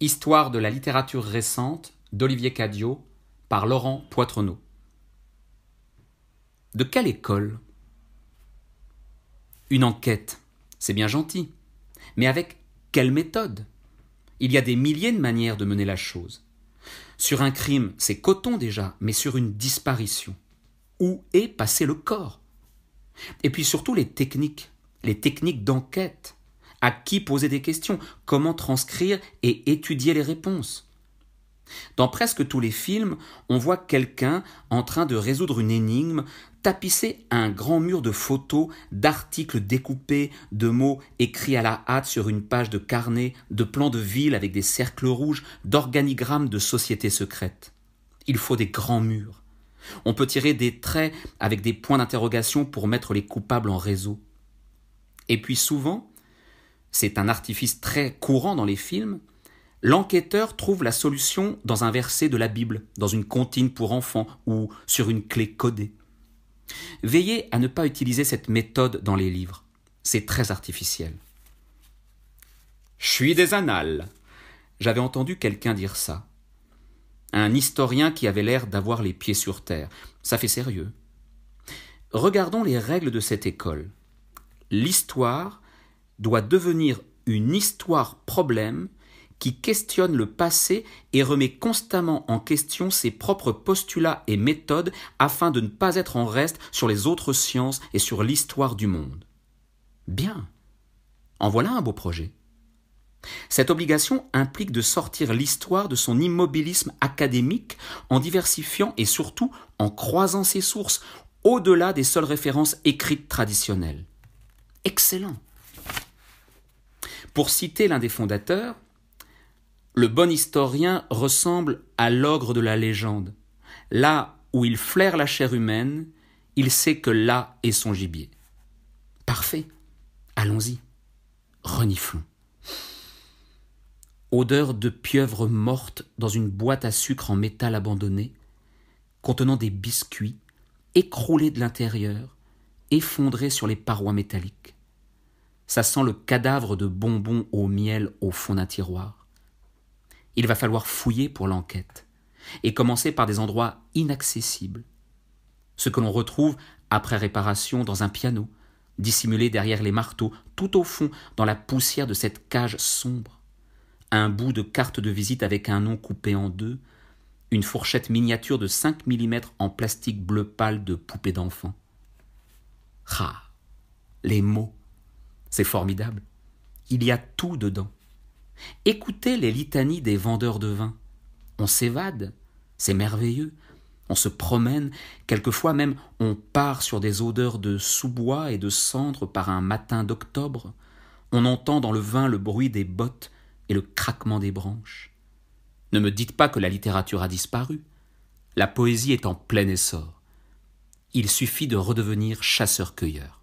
Histoire de la littérature récente d'Olivier Cadio par Laurent Poitronneau. De quelle école Une enquête, c'est bien gentil, mais avec quelle méthode Il y a des milliers de manières de mener la chose. Sur un crime, c'est coton déjà, mais sur une disparition. Où est passé le corps Et puis surtout les techniques, les techniques d'enquête à qui poser des questions, comment transcrire et étudier les réponses. Dans presque tous les films, on voit quelqu'un en train de résoudre une énigme, tapisser un grand mur de photos, d'articles découpés, de mots écrits à la hâte sur une page de carnet, de plans de ville avec des cercles rouges, d'organigrammes de sociétés secrètes. Il faut des grands murs. On peut tirer des traits avec des points d'interrogation pour mettre les coupables en réseau. Et puis souvent, c'est un artifice très courant dans les films, l'enquêteur trouve la solution dans un verset de la Bible, dans une comptine pour enfants ou sur une clé codée. Veillez à ne pas utiliser cette méthode dans les livres. C'est très artificiel. Je suis des annales. J'avais entendu quelqu'un dire ça. Un historien qui avait l'air d'avoir les pieds sur terre. Ça fait sérieux. Regardons les règles de cette école. L'histoire doit devenir une histoire problème qui questionne le passé et remet constamment en question ses propres postulats et méthodes afin de ne pas être en reste sur les autres sciences et sur l'histoire du monde. Bien. En voilà un beau projet. Cette obligation implique de sortir l'histoire de son immobilisme académique en diversifiant et surtout en croisant ses sources au-delà des seules références écrites traditionnelles. Excellent. Pour citer l'un des fondateurs, le bon historien ressemble à l'ogre de la légende. Là où il flaire la chair humaine, il sait que là est son gibier. Parfait. Allons-y. Reniflons. Odeur de pieuvre morte dans une boîte à sucre en métal abandonné, contenant des biscuits, écroulés de l'intérieur, effondrés sur les parois métalliques. Ça sent le cadavre de bonbons au miel au fond d'un tiroir. Il va falloir fouiller pour l'enquête, et commencer par des endroits inaccessibles. Ce que l'on retrouve après réparation dans un piano, dissimulé derrière les marteaux, tout au fond, dans la poussière de cette cage sombre. Un bout de carte de visite avec un nom coupé en deux, une fourchette miniature de 5 mm en plastique bleu pâle de poupée d'enfant. Ah Les mots c'est formidable. Il y a tout dedans. Écoutez les litanies des vendeurs de vin. On s'évade, c'est merveilleux. On se promène, quelquefois même on part sur des odeurs de sous-bois et de cendres par un matin d'octobre. On entend dans le vin le bruit des bottes et le craquement des branches. Ne me dites pas que la littérature a disparu. La poésie est en plein essor. Il suffit de redevenir chasseur-cueilleur.